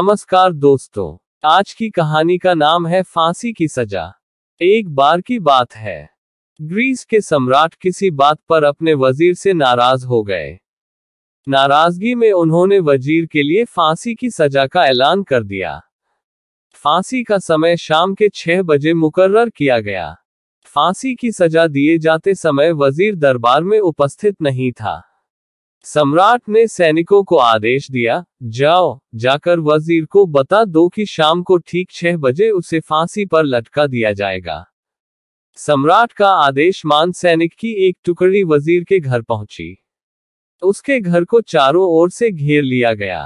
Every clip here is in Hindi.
नमस्कार दोस्तों आज की कहानी का नाम है फांसी की सजा एक बार की बात है ग्रीस के सम्राट किसी बात पर अपने वजीर से नाराज हो गए नाराजगी में उन्होंने वजीर के लिए फांसी की सजा का ऐलान कर दिया फांसी का समय शाम के छह बजे मुकर्र किया गया फांसी की सजा दिए जाते समय वजीर दरबार में उपस्थित नहीं था सम्राट ने सैनिकों को आदेश दिया जाओ जाकर वजीर को बता दो कि शाम को ठीक छह बजे उसे फांसी पर लटका दिया जाएगा सम्राट का आदेश मान सैनिक की एक टुकड़ी वजीर के घर पहुंची उसके घर को चारों ओर से घेर लिया गया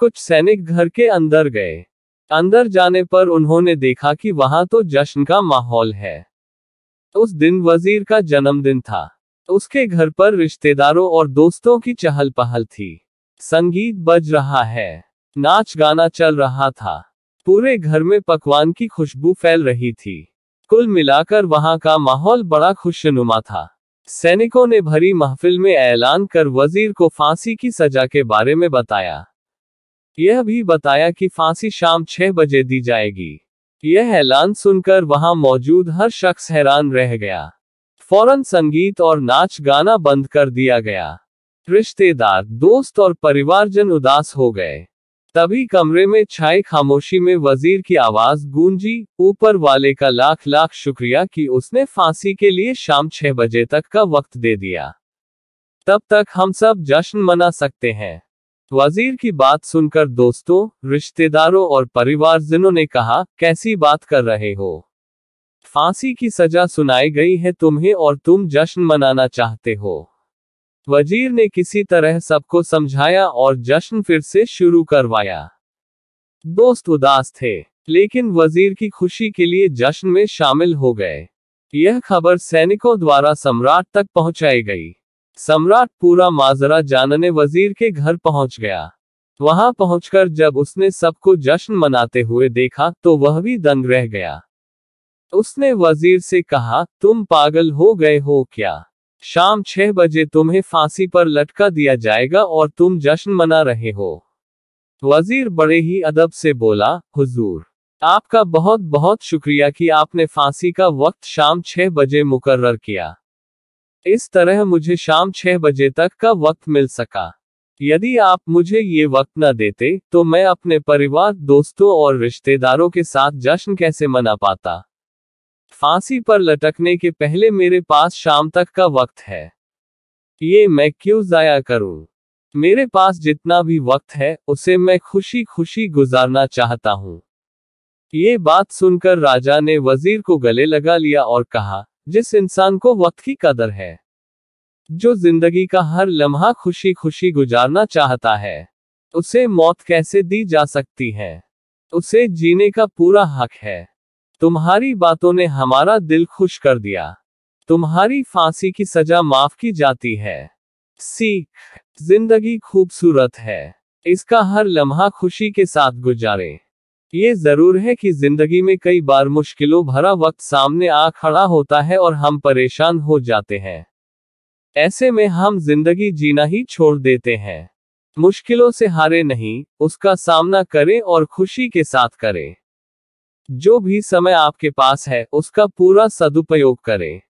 कुछ सैनिक घर के अंदर गए अंदर जाने पर उन्होंने देखा कि वहां तो जश्न का माहौल है उस दिन वजीर का जन्मदिन था उसके घर पर रिश्तेदारों और दोस्तों की चहल पहल थी संगीत बज रहा है नाच गाना चल रहा था पूरे घर में पकवान की खुशबू फैल रही थी कुल मिलाकर वहां का माहौल बड़ा खुशनुमा था सैनिकों ने भरी महफिल में ऐलान कर वजीर को फांसी की सजा के बारे में बताया यह भी बताया कि फांसी शाम छह बजे दी जाएगी यह ऐलान सुनकर वहां मौजूद हर शख्स हैरान रह गया फौरन संगीत और नाच गाना बंद कर दिया गया रिश्तेदार दोस्त और परिवारजन उदास हो गए तभी कमरे में छाई खामोशी में वजीर की आवाज गूंजी ऊपर वाले का लाख लाख शुक्रिया कि उसने फांसी के लिए शाम छह बजे तक का वक्त दे दिया तब तक हम सब जश्न मना सकते हैं वजीर की बात सुनकर दोस्तों रिश्तेदारों और परिवारजनों ने कहा कैसी बात कर रहे हो फांसी की सजा सुनाई गई है तुम्हें और तुम जश्न मनाना चाहते हो वजीर ने किसी तरह सबको समझाया और जश्न फिर से शुरू करवाया दोस्त उदास थे लेकिन वजीर की खुशी के लिए जश्न में शामिल हो गए यह खबर सैनिकों द्वारा सम्राट तक पहुंचाई गई सम्राट पूरा माजरा जानने वजीर के घर पहुंच गया वहां पहुंचकर जब उसने सबको जश्न मनाते हुए देखा तो वह भी दंग रह गया उसने वजीर से कहा तुम पागल हो गए हो क्या शाम छह बजे तुम्हें फांसी पर लटका दिया जाएगा और तुम जश्न मना रहे हो वजीर बड़े ही अदब से बोला हुजूर आपका बहुत बहुत शुक्रिया कि आपने फांसी का वक्त शाम छह बजे मुकर्र किया इस तरह मुझे शाम छह बजे तक का वक्त मिल सका यदि आप मुझे ये वक्त न देते तो मैं अपने परिवार दोस्तों और रिश्तेदारों के साथ जश्न कैसे मना पाता फांसी पर लटकने के पहले मेरे पास शाम तक का वक्त है ये मैं क्यों जाया करूं मेरे पास जितना भी वक्त है उसे मैं खुशी खुशी गुजारना चाहता हूं ये बात सुनकर राजा ने वजीर को गले लगा लिया और कहा जिस इंसान को वक्त की कदर है जो जिंदगी का हर लम्हा खुशी खुशी गुजारना चाहता है उसे मौत कैसे दी जा सकती है उसे जीने का पूरा हक है तुम्हारी बातों ने हमारा दिल खुश कर दिया तुम्हारी फांसी की सजा माफ की जाती है सीख जिंदगी खूबसूरत है इसका हर लम्हा खुशी के साथ गुजारे ये जरूर है कि जिंदगी में कई बार मुश्किलों भरा वक्त सामने आ खड़ा होता है और हम परेशान हो जाते हैं ऐसे में हम जिंदगी जीना ही छोड़ देते हैं मुश्किलों से हारे नहीं उसका सामना करें और खुशी के साथ करें जो भी समय आपके पास है उसका पूरा सदुपयोग करें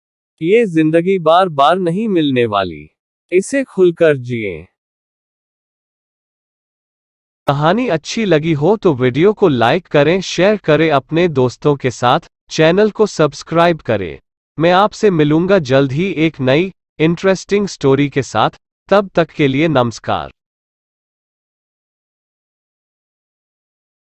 ये जिंदगी बार बार नहीं मिलने वाली इसे खुलकर जिए कहानी अच्छी लगी हो तो वीडियो को लाइक करें शेयर करें अपने दोस्तों के साथ चैनल को सब्सक्राइब करें मैं आपसे मिलूंगा जल्द ही एक नई इंटरेस्टिंग स्टोरी के साथ तब तक के लिए नमस्कार